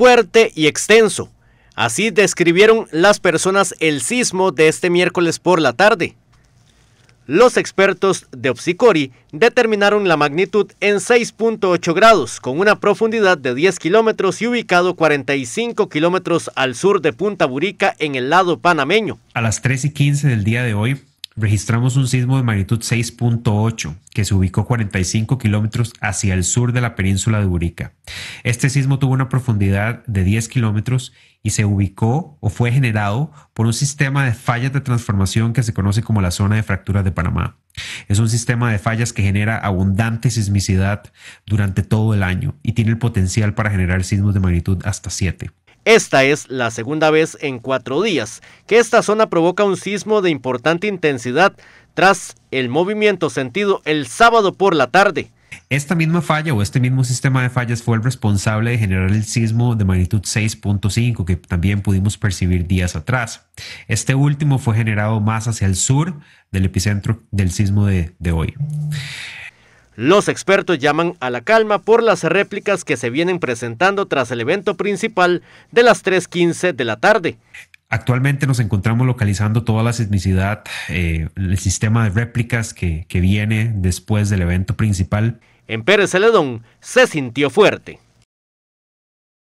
fuerte y extenso. Así describieron las personas el sismo de este miércoles por la tarde. Los expertos de Opsicori determinaron la magnitud en 6.8 grados, con una profundidad de 10 kilómetros y ubicado 45 kilómetros al sur de Punta Burica en el lado panameño. A las 3 y 15 del día de hoy registramos un sismo de magnitud 6.8 que se ubicó 45 kilómetros hacia el sur de la península de Burica. Este sismo tuvo una profundidad de 10 kilómetros y se ubicó o fue generado por un sistema de fallas de transformación que se conoce como la zona de fracturas de Panamá. Es un sistema de fallas que genera abundante sismicidad durante todo el año y tiene el potencial para generar sismos de magnitud hasta 7. Esta es la segunda vez en cuatro días que esta zona provoca un sismo de importante intensidad tras el movimiento sentido el sábado por la tarde. Esta misma falla o este mismo sistema de fallas fue el responsable de generar el sismo de magnitud 6.5 que también pudimos percibir días atrás. Este último fue generado más hacia el sur del epicentro del sismo de, de hoy. Los expertos llaman a la calma por las réplicas que se vienen presentando tras el evento principal de las 3.15 de la tarde. Actualmente nos encontramos localizando toda la sismicidad, eh, el sistema de réplicas que, que viene después del evento principal. En Pérez Celedón se sintió fuerte.